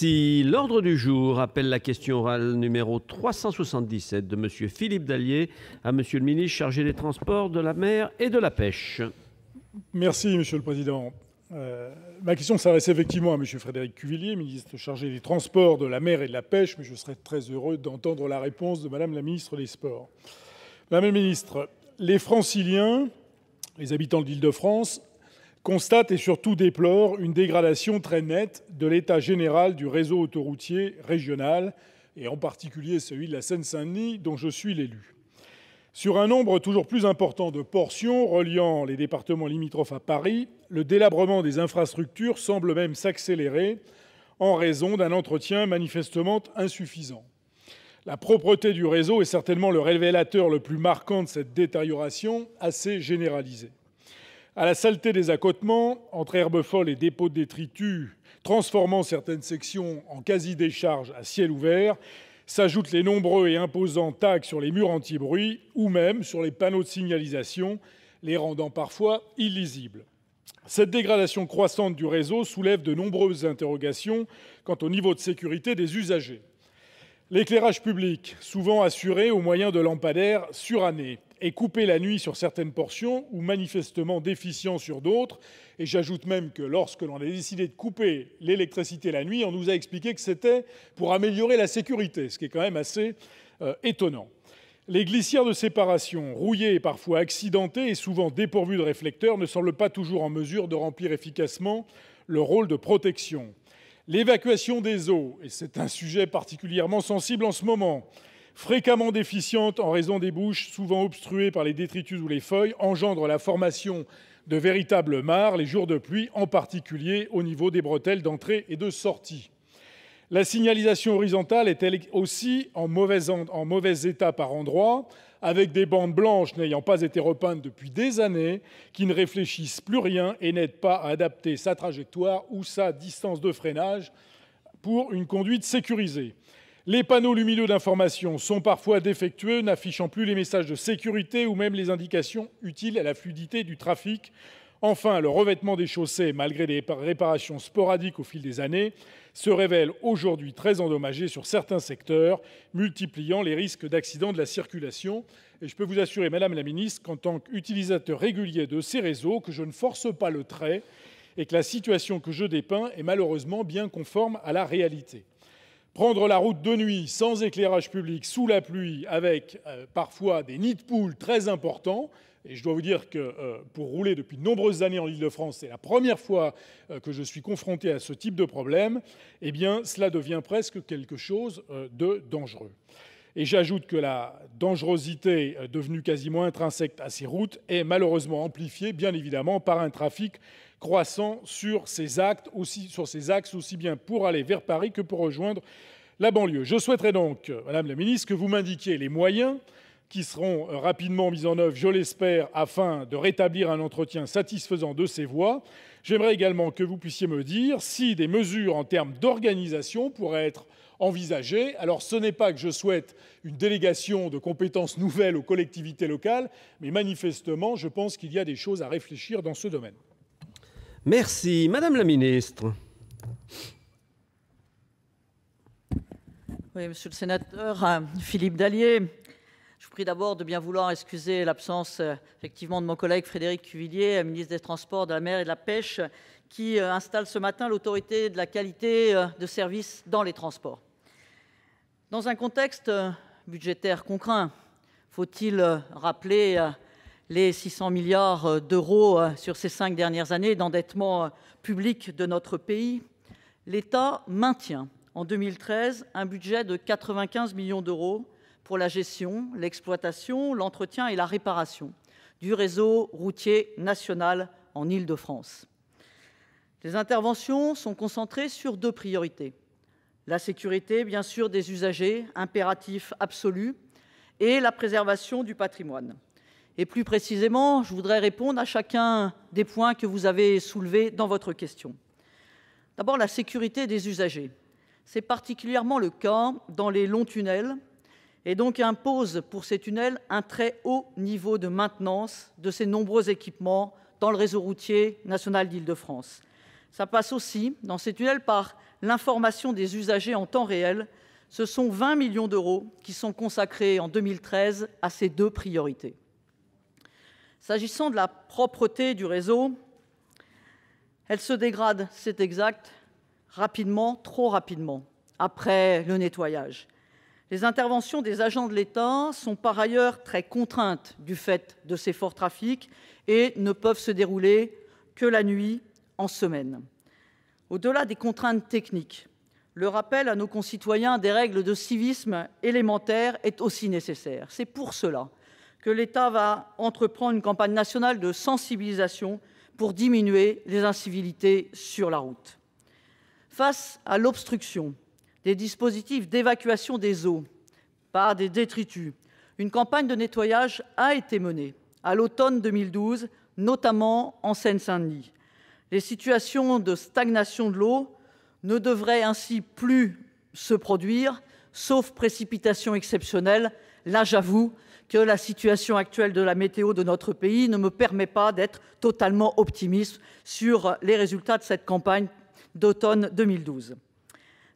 Si l'ordre du jour appelle la question orale numéro 377 de M. Philippe Dallier à M. le ministre chargé des Transports, de la Mer et de la Pêche. Merci, M. le Président. Euh, ma question s'adresse effectivement à M. Frédéric Cuvillier, ministre chargé des Transports, de la Mer et de la Pêche, mais je serais très heureux d'entendre la réponse de Mme la ministre des Sports. Madame la ministre, les franciliens, les habitants de l'Île-de-France, constate et surtout déplore une dégradation très nette de l'état général du réseau autoroutier régional, et en particulier celui de la Seine-Saint-Denis, dont je suis l'élu. Sur un nombre toujours plus important de portions reliant les départements limitrophes à Paris, le délabrement des infrastructures semble même s'accélérer en raison d'un entretien manifestement insuffisant. La propreté du réseau est certainement le révélateur le plus marquant de cette détérioration assez généralisée à la saleté des accotements, entre herbes folles et dépôts de détritus, transformant certaines sections en quasi décharges à ciel ouvert, s'ajoutent les nombreux et imposants tags sur les murs anti-bruit ou même sur les panneaux de signalisation, les rendant parfois illisibles. Cette dégradation croissante du réseau soulève de nombreuses interrogations quant au niveau de sécurité des usagers. L'éclairage public, souvent assuré au moyen de lampadaires surannés, est coupé la nuit sur certaines portions ou manifestement déficient sur d'autres. Et j'ajoute même que lorsque l'on a décidé de couper l'électricité la nuit, on nous a expliqué que c'était pour améliorer la sécurité, ce qui est quand même assez euh, étonnant. Les glissières de séparation, rouillées et parfois accidentées et souvent dépourvues de réflecteurs, ne semblent pas toujours en mesure de remplir efficacement le rôle de protection. L'évacuation des eaux, et c'est un sujet particulièrement sensible en ce moment, fréquemment déficiente en raison des bouches souvent obstruées par les détritus ou les feuilles, engendre la formation de véritables mares les jours de pluie, en particulier au niveau des bretelles d'entrée et de sortie. La signalisation horizontale est elle aussi en mauvais, en mauvais état par endroits, avec des bandes blanches n'ayant pas été repeintes depuis des années, qui ne réfléchissent plus rien et n'aident pas à adapter sa trajectoire ou sa distance de freinage pour une conduite sécurisée. Les panneaux lumineux d'information sont parfois défectueux, n'affichant plus les messages de sécurité ou même les indications utiles à la fluidité du trafic, Enfin, le revêtement des chaussées, malgré des réparations sporadiques au fil des années, se révèle aujourd'hui très endommagé sur certains secteurs, multipliant les risques d'accidents de la circulation. Et je peux vous assurer, Madame la Ministre, qu'en tant qu'utilisateur régulier de ces réseaux, que je ne force pas le trait et que la situation que je dépeins est malheureusement bien conforme à la réalité. Prendre la route de nuit sans éclairage public, sous la pluie, avec euh, parfois des nids de poules très importants, et je dois vous dire que euh, pour rouler depuis de nombreuses années en Ile-de-France, c'est la première fois euh, que je suis confronté à ce type de problème, eh bien, cela devient presque quelque chose euh, de dangereux. Et j'ajoute que la dangerosité devenue quasiment intrinsèque à ces routes est malheureusement amplifiée, bien évidemment, par un trafic croissant sur ces, aussi, sur ces axes, aussi bien pour aller vers Paris que pour rejoindre la banlieue. Je souhaiterais donc, Madame la Ministre, que vous m'indiquiez les moyens qui seront euh, rapidement mises en œuvre, je l'espère, afin de rétablir un entretien satisfaisant de ces voies. J'aimerais également que vous puissiez me dire si des mesures en termes d'organisation pourraient être envisagées. Alors ce n'est pas que je souhaite une délégation de compétences nouvelles aux collectivités locales, mais manifestement, je pense qu'il y a des choses à réfléchir dans ce domaine. Merci. Madame la ministre. Oui, monsieur le sénateur euh, Philippe Dallier, prie d'abord de bien vouloir excuser l'absence euh, effectivement de mon collègue Frédéric Cuvillier, euh, ministre des Transports, de la Mer et de la Pêche, qui euh, installe ce matin l'autorité de la qualité de service dans les transports. Dans un contexte budgétaire contraint, faut-il rappeler les 600 milliards d'euros sur ces cinq dernières années d'endettement public de notre pays, l'État maintient en 2013 un budget de 95 millions d'euros pour la gestion, l'exploitation, l'entretien et la réparation du réseau routier national en Île-de-France. Les interventions sont concentrées sur deux priorités. La sécurité, bien sûr, des usagers, impératif absolu, et la préservation du patrimoine. Et plus précisément, je voudrais répondre à chacun des points que vous avez soulevés dans votre question. D'abord, la sécurité des usagers. C'est particulièrement le cas dans les longs tunnels, et donc impose pour ces tunnels un très haut niveau de maintenance de ces nombreux équipements dans le réseau routier national d'Île-de-France. Ça passe aussi, dans ces tunnels, par l'information des usagers en temps réel. Ce sont 20 millions d'euros qui sont consacrés en 2013 à ces deux priorités. S'agissant de la propreté du réseau, elle se dégrade, c'est exact, rapidement, trop rapidement, après le nettoyage. Les interventions des agents de l'État sont par ailleurs très contraintes du fait de ces forts trafics et ne peuvent se dérouler que la nuit en semaine. Au-delà des contraintes techniques, le rappel à nos concitoyens des règles de civisme élémentaires est aussi nécessaire. C'est pour cela que l'État va entreprendre une campagne nationale de sensibilisation pour diminuer les incivilités sur la route. Face à l'obstruction des dispositifs d'évacuation des eaux par des détritus. Une campagne de nettoyage a été menée à l'automne 2012, notamment en Seine-Saint-Denis. Les situations de stagnation de l'eau ne devraient ainsi plus se produire, sauf précipitations exceptionnelles. Là, j'avoue que la situation actuelle de la météo de notre pays ne me permet pas d'être totalement optimiste sur les résultats de cette campagne d'automne 2012.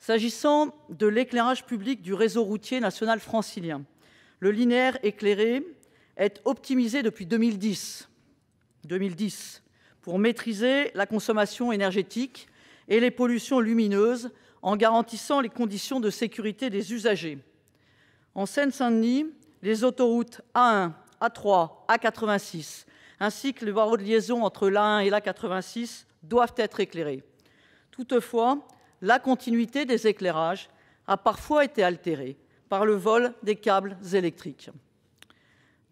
S'agissant de l'éclairage public du réseau routier national francilien, le linéaire éclairé est optimisé depuis 2010 pour maîtriser la consommation énergétique et les pollutions lumineuses, en garantissant les conditions de sécurité des usagers. En Seine-Saint-Denis, les autoroutes A1, A3, A86, ainsi que les barreaux de liaison entre l'A1 et l'A86 doivent être éclairés. Toutefois, la continuité des éclairages a parfois été altérée par le vol des câbles électriques.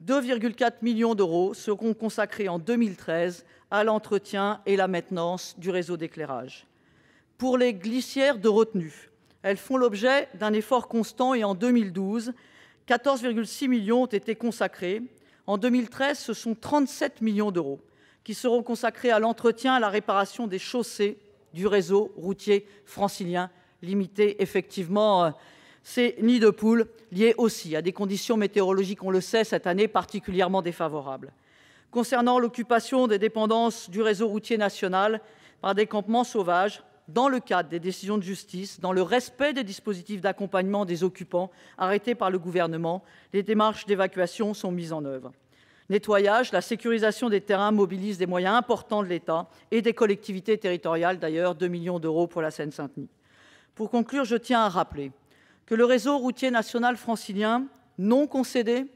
2,4 millions d'euros seront consacrés en 2013 à l'entretien et la maintenance du réseau d'éclairage. Pour les glissières de retenue, elles font l'objet d'un effort constant et en 2012, 14,6 millions ont été consacrés. En 2013, ce sont 37 millions d'euros qui seront consacrés à l'entretien et à la réparation des chaussées du réseau routier francilien, limité effectivement euh, ces nids de poules, liés aussi à des conditions météorologiques, on le sait, cette année particulièrement défavorables. Concernant l'occupation des dépendances du réseau routier national par des campements sauvages, dans le cadre des décisions de justice, dans le respect des dispositifs d'accompagnement des occupants arrêtés par le Gouvernement, les démarches d'évacuation sont mises en œuvre nettoyage, la sécurisation des terrains mobilise des moyens importants de l'État et des collectivités territoriales, d'ailleurs 2 millions d'euros pour la Seine-Saint-Denis. Pour conclure, je tiens à rappeler que le réseau routier national francilien non concédé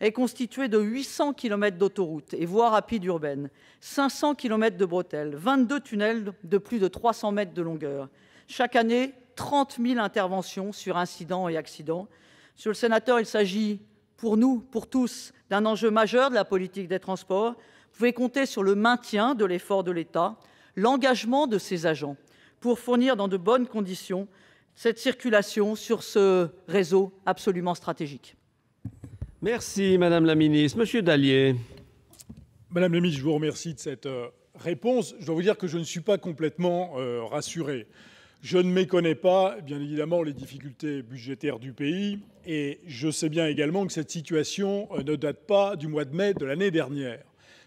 est constitué de 800 km d'autoroutes et voies rapides urbaines, 500 km de bretelles, 22 tunnels de plus de 300 mètres de longueur. Chaque année, 30 000 interventions sur incidents et accidents. Sur le sénateur, il s'agit pour nous, pour tous, d'un enjeu majeur de la politique des transports, vous pouvez compter sur le maintien de l'effort de l'État, l'engagement de ses agents pour fournir dans de bonnes conditions cette circulation sur ce réseau absolument stratégique. Merci Madame la Ministre. Monsieur Dallier. Madame la Ministre, je vous remercie de cette euh, réponse. Je dois vous dire que je ne suis pas complètement euh, rassuré. Je ne méconnais pas, bien évidemment, les difficultés budgétaires du pays et je sais bien également que cette situation euh, ne date pas du mois de mai de l'année dernière.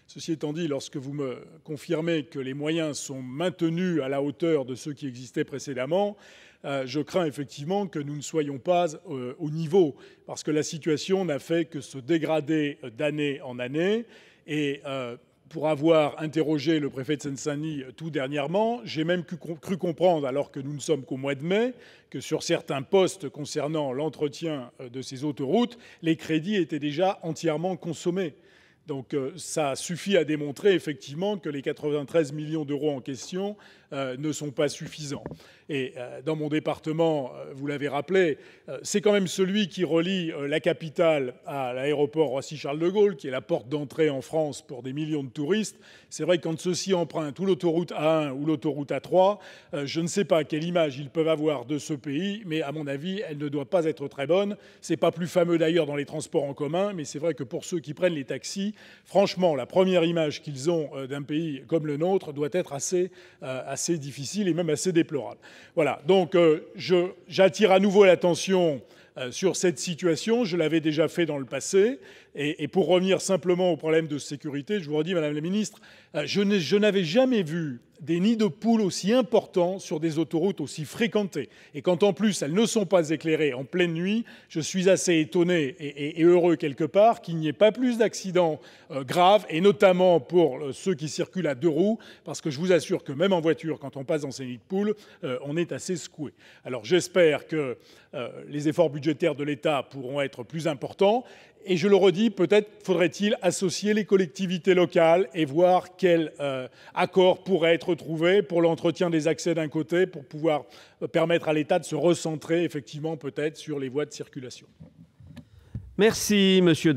Ceci étant dit, lorsque vous me confirmez que les moyens sont maintenus à la hauteur de ceux qui existaient précédemment, euh, je crains effectivement que nous ne soyons pas euh, au niveau, parce que la situation n'a fait que se dégrader d'année en année. Et pour avoir interrogé le préfet de seine saint euh, tout dernièrement, j'ai même cru comprendre, alors que nous ne sommes qu'au mois de mai, que sur certains postes concernant l'entretien euh, de ces autoroutes, les crédits étaient déjà entièrement consommés. Donc euh, ça suffit à démontrer effectivement que les 93 millions d'euros en question ne sont pas suffisants. Et euh, dans mon département, euh, vous l'avez rappelé, euh, c'est quand même celui qui relie la capitale à l'aéroport Roissy-Charles de Gaulle, qui est la porte d'entrée en France pour des millions de touristes. C'est vrai que quand ceux-ci empruntent ou l'autoroute A1 ou l'autoroute A3, je ne sais pas quelle image ils peuvent avoir de ce pays, mais à mon avis, elle ne doit pas être très bonne. C'est pas plus fameux d'ailleurs dans les transports en commun, mais c'est vrai que pour ceux qui prennent les taxis, franchement, la première image qu'ils ont d'un pays comme le nôtre doit être assez, assez difficile et même assez déplorable. Voilà, donc euh, j'attire à nouveau l'attention euh, sur cette situation, je l'avais déjà fait dans le passé, et, pour revenir simplement au problème de sécurité, je vous redis, Madame la Ministre, euh, je n'avais jamais vu des nids de poules aussi importants sur des autoroutes aussi fréquentées. Et quand en plus elles ne sont pas éclairées en pleine nuit, je suis assez étonné et, heureux quelque part qu'il n'y ait pas plus d'accidents euh, graves, et notamment pour euh, ceux qui circulent à deux roues, parce que je vous assure que même en voiture, quand on passe dans ces nids de poules, on est assez secoué. Alors j'espère que les efforts budgétaires de l'État pourront être plus importants et je le redis, peut-être faudrait-il associer les collectivités locales et voir quel euh, accord pourrait être trouvé pour l'entretien des accès d'un côté, pour pouvoir euh, permettre à l'État de se recentrer effectivement peut-être sur les voies de circulation. Merci, monsieur.